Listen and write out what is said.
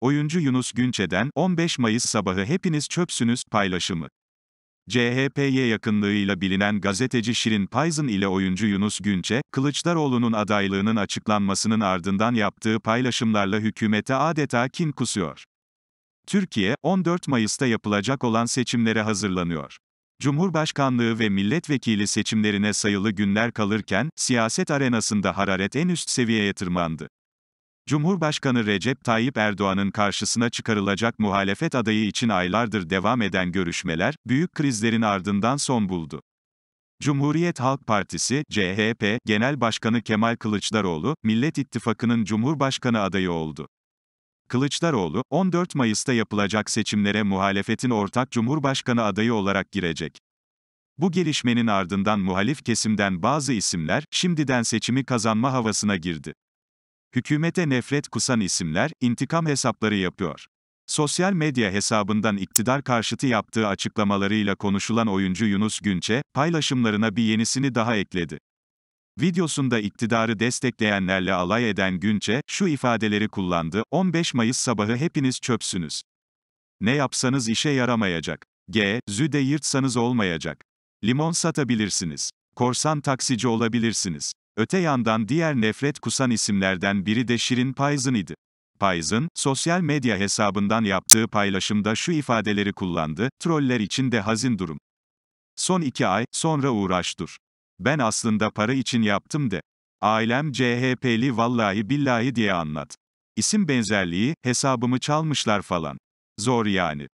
Oyuncu Yunus Günçe'den 15 Mayıs sabahı hepiniz çöpsünüz paylaşımı. CHP'ye yakınlığıyla bilinen gazeteci Şirin Payzın ile oyuncu Yunus Günçe, Kılıçdaroğlu'nun adaylığının açıklanmasının ardından yaptığı paylaşımlarla hükümete adeta kin kusuyor. Türkiye, 14 Mayıs'ta yapılacak olan seçimlere hazırlanıyor. Cumhurbaşkanlığı ve milletvekili seçimlerine sayılı günler kalırken, siyaset arenasında hararet en üst seviyeye tırmandı. Cumhurbaşkanı Recep Tayyip Erdoğan'ın karşısına çıkarılacak muhalefet adayı için aylardır devam eden görüşmeler, büyük krizlerin ardından son buldu. Cumhuriyet Halk Partisi, CHP, Genel Başkanı Kemal Kılıçdaroğlu, Millet İttifakı'nın Cumhurbaşkanı adayı oldu. Kılıçdaroğlu, 14 Mayıs'ta yapılacak seçimlere muhalefetin ortak Cumhurbaşkanı adayı olarak girecek. Bu gelişmenin ardından muhalif kesimden bazı isimler, şimdiden seçimi kazanma havasına girdi. Hükümete nefret kusan isimler, intikam hesapları yapıyor. Sosyal medya hesabından iktidar karşıtı yaptığı açıklamalarıyla konuşulan oyuncu Yunus Günçe, paylaşımlarına bir yenisini daha ekledi. Videosunda iktidarı destekleyenlerle alay eden Günçe, şu ifadeleri kullandı, 15 Mayıs sabahı hepiniz çöpsünüz. Ne yapsanız işe yaramayacak. G, züde yırtsanız olmayacak. Limon satabilirsiniz. Korsan taksici olabilirsiniz. Öte yandan diğer nefret kusan isimlerden biri de Şirin Payız'ın idi. Payız'ın, sosyal medya hesabından yaptığı paylaşımda şu ifadeleri kullandı, troller için de hazin durum. Son iki ay, sonra uğraş dur. Ben aslında para için yaptım de. Ailem CHP'li vallahi billahi diye anlat. İsim benzerliği, hesabımı çalmışlar falan. Zor yani.